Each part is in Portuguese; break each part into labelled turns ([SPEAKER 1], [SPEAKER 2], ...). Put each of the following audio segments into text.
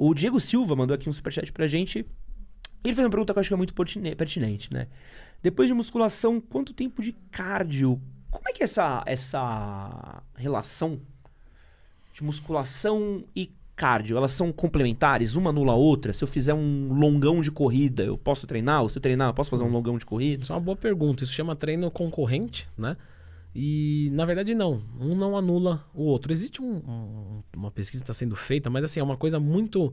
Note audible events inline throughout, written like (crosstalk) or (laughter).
[SPEAKER 1] O Diego Silva mandou aqui um superchat pra gente. Ele fez uma pergunta que eu acho que é muito pertinente, né? Depois de musculação, quanto tempo de cardio? Como é que é essa, essa relação de musculação e cardio, elas são complementares, uma anula a outra? Se eu fizer um longão de corrida, eu posso treinar? Ou se eu treinar, eu posso fazer um longão de corrida? Isso é uma boa pergunta. Isso chama treino concorrente, né? E, na verdade, não.
[SPEAKER 2] Um não anula o outro. Existe um, uma pesquisa que está sendo feita, mas assim, é uma coisa muito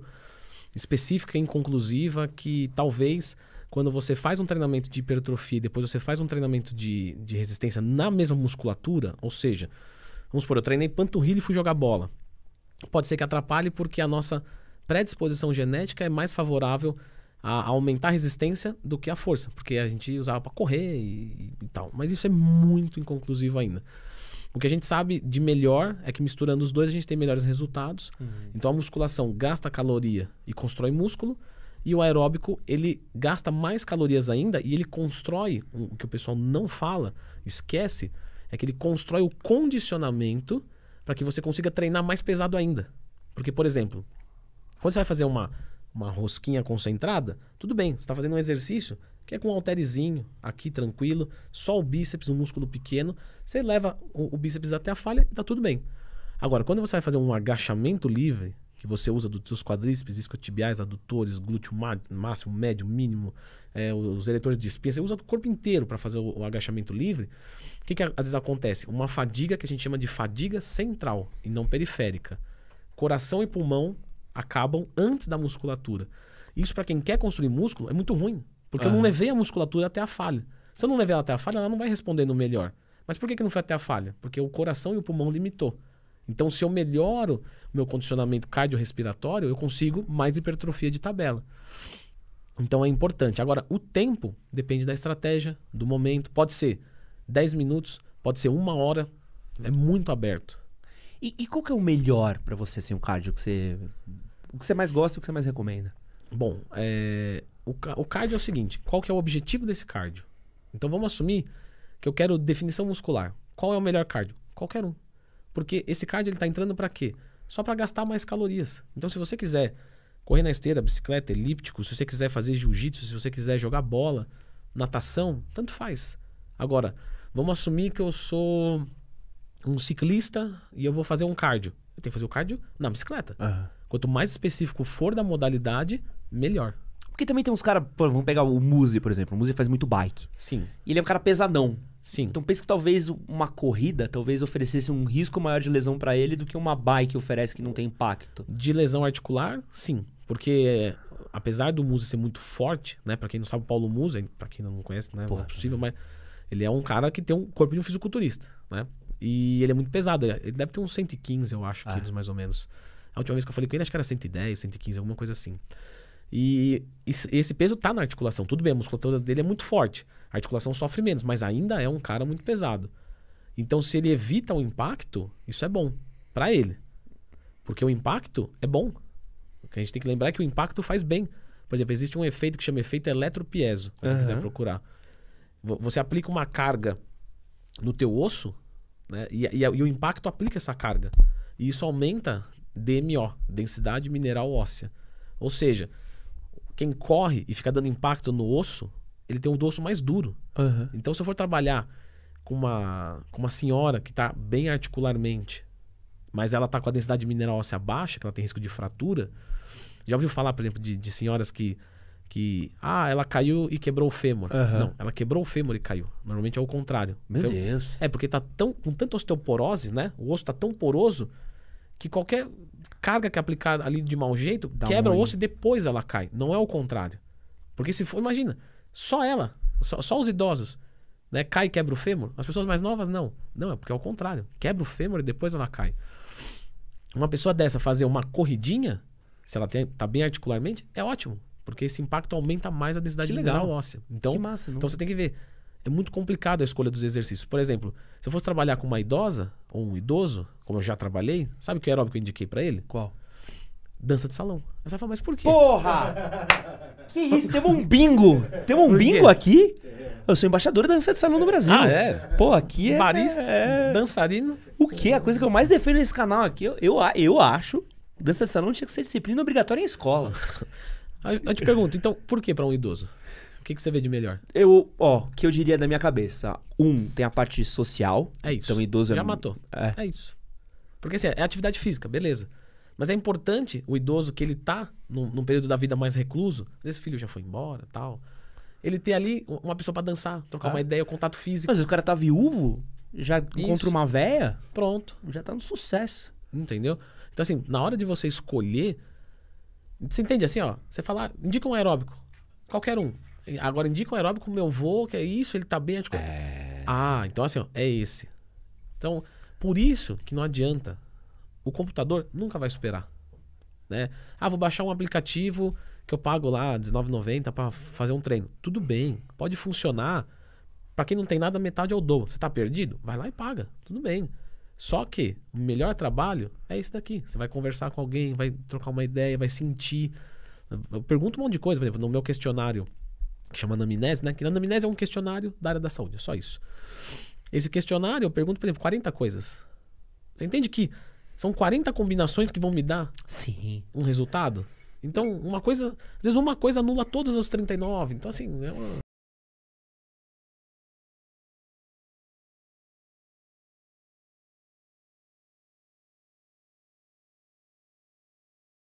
[SPEAKER 2] específica, inconclusiva, que talvez quando você faz um treinamento de hipertrofia e depois você faz um treinamento de, de resistência na mesma musculatura, ou seja, vamos supor, eu treinei panturrilha e fui jogar bola. Pode ser que atrapalhe porque a nossa predisposição genética é mais favorável a aumentar a resistência do que a força, porque a gente usava para correr e, e, tal. Mas isso é muito inconclusivo ainda. O que a gente sabe de melhor é que misturando os dois a gente tem melhores resultados. Uhum. Então a musculação gasta caloria e constrói músculo, e o aeróbico ele gasta mais calorias ainda e ele constrói o que o pessoal não fala, esquece, é que ele constrói o condicionamento para que você consiga treinar mais pesado ainda. Porque por exemplo, quando você vai fazer uma uma rosquinha concentrada, tudo bem, você está fazendo um exercício que é com um halterezinho, aqui tranquilo, só o bíceps, um músculo pequeno, você leva o, o bíceps até a falha e está tudo bem. Agora, quando você vai fazer um agachamento livre, que você usa dos seus quadríceps, isquiotibiais, adutores, glúteo máximo, médio, mínimo, é, os eletores de espinha, você usa o corpo inteiro para fazer o, o, agachamento livre. O que, que às vezes acontece? Uma fadiga que a gente chama de fadiga central e não periférica. Coração e pulmão acabam antes da musculatura. Isso para quem quer construir músculo é muito ruim, porque uhum. eu não levei a musculatura até a falha. Se eu não levei ela até a falha, ela não vai responder no melhor. Mas por que, que não foi até a falha? Porque o coração e o pulmão limitou. Então, se eu melhoro o meu condicionamento cardiorrespiratório, eu consigo mais hipertrofia de tabela. Então, é importante. Agora, o tempo depende da estratégia, do momento. Pode ser 10 minutos, pode ser uma hora. É
[SPEAKER 1] muito aberto. E, e qual que é o melhor para você, assim, o cardio que você o que você mais gosta e o que você mais recomenda? Bom, é, o, o cardio é o seguinte: qual que é o objetivo desse
[SPEAKER 2] cardio? Então vamos assumir que eu quero definição muscular. Qual é o melhor cardio? Qualquer um. Porque esse cardio ele está entrando para quê? Só para gastar mais calorias. Então se você quiser correr na esteira, bicicleta, elíptico, se você quiser fazer jiu-jitsu, se você quiser jogar bola, natação, tanto faz. Agora, vamos assumir que eu sou um ciclista e eu vou fazer um cardio. Eu tenho que fazer o cardio na bicicleta. Uhum. Quanto mais específico
[SPEAKER 1] for da modalidade, melhor. Porque também tem uns caras, vamos pegar o Muzi, por exemplo. O Muzi faz muito bike. Sim. E ele é um cara pesadão. Sim. Então pense que talvez uma corrida talvez oferecesse um risco maior de lesão para ele do que uma bike oferece que não tem impacto. De lesão articular, sim. Porque apesar do Muzi ser muito forte, né? Para quem não sabe, o Paulo Muzi, para quem não
[SPEAKER 2] conhece, né? Porra. Não é possível, mas ele é um cara que tem um corpo de um fisiculturista, né? E ele é muito pesado. Ele deve ter uns 115, eu acho, ah. quilos mais ou menos. A última vez que eu falei com ele, acho que era 110, 115, alguma coisa assim. E esse peso tá na articulação. Tudo bem, a musculatura dele é muito forte. A articulação sofre menos, mas ainda é um cara muito pesado. Então, se ele evita o impacto, isso é bom para ele. Porque o impacto é bom. O que a gente tem que lembrar é que o impacto faz bem. Por exemplo, existe um efeito que chama efeito eletropieso, se quem uhum. quiser procurar. Você aplica uma carga no teu osso, né? E, e, e o impacto aplica essa carga. E isso aumenta DMO, densidade mineral óssea. Ou seja, quem corre e fica dando impacto no osso, ele tem um osso mais duro. Uhum. Então, se eu for trabalhar com uma, com uma senhora que está bem articularmente, mas ela está com a densidade mineral óssea baixa, que ela tem risco de fratura, já ouviu falar, por exemplo, de, de senhoras que, que. Ah, ela caiu e quebrou o fêmur. Uhum. Não, ela quebrou o fêmur e caiu. Normalmente é o contrário. Meu Deus. É, porque tá tão, com tanta osteoporose, né? O osso está tão poroso que qualquer carga que é aplicada ali de mau jeito Dá quebra um o osso e depois ela cai. Não é o contrário. Porque se for, imagina, só ela, só, só os idosos, né? Cai e quebra o fêmur. As pessoas mais novas, não. Não, é porque é o contrário. Quebra o fêmur e depois ela cai. Uma pessoa dessa fazer uma corridinha, se ela está bem articularmente, é ótimo. Porque esse impacto aumenta mais a densidade mineral óssea. Então, massa, então você tem que ver. É muito complicado a escolha dos exercícios. Por exemplo, se eu fosse trabalhar com uma idosa, um idoso, como eu já trabalhei, sabe que aeróbico eu indiquei para ele? Qual? Dança de salão. Aí você fala, mas por quê? Porra! (laughs)
[SPEAKER 1] que isso? Temos um bingo! Temos um bingo aqui? Eu sou embaixador da dança de salão no Brasil. Ah, é? Pô, aqui é. Barista, é... dançarino. O que? A coisa que eu mais defendo nesse canal aqui, eu, eu, eu acho, dança de salão tinha que ser disciplina obrigatória em escola. (laughs) eu te pergunto, então, por que para um idoso? que, que você vê de melhor? Eu, ó, que eu diria da minha cabeça. Um, tem a parte social. É isso. Então, idoso é Já é... matou. É. é isso. Porque assim, é atividade física, beleza. Mas é importante o idoso que ele tá
[SPEAKER 2] num, num período da vida mais recluso, esse filho já foi embora tal. Ele ter ali uma pessoa para dançar, trocar ah. uma ideia, contato físico. Mas o cara tá viúvo, já Isso. encontra uma véia. Pronto. Já tá no sucesso. Entendeu? Então, assim, na hora de você escolher. Você entende assim, ó? Você falar, ah, indica um aeróbico. Qualquer um. Agora indica um aeróbico meu avô, que é isso, ele tá bem. é... Ah, então assim, ó, é esse. Então, por isso que não adianta. O computador nunca vai superar. Né? Ah, vou baixar um aplicativo que eu pago lá R$19,90 para fazer um treino. Tudo bem, pode funcionar. Para quem não tem nada, metade eu dou. Você tá perdido? Vai lá e paga. Tudo bem. Só que o melhor trabalho é esse daqui. Você vai conversar com alguém, vai trocar uma ideia, vai sentir. Eu pergunto um monte de coisa, por exemplo, no meu questionário que chama anamnese, né? Que anamnese é um questionário da área da saúde, é só isso. Esse questionário, eu pergunto, por exemplo, 40 coisas. Você entende que são 40 combinações que vão me dar Sim. um resultado? Então, uma coisa, às vezes uma coisa anula todos os 39. Então, assim, é uma...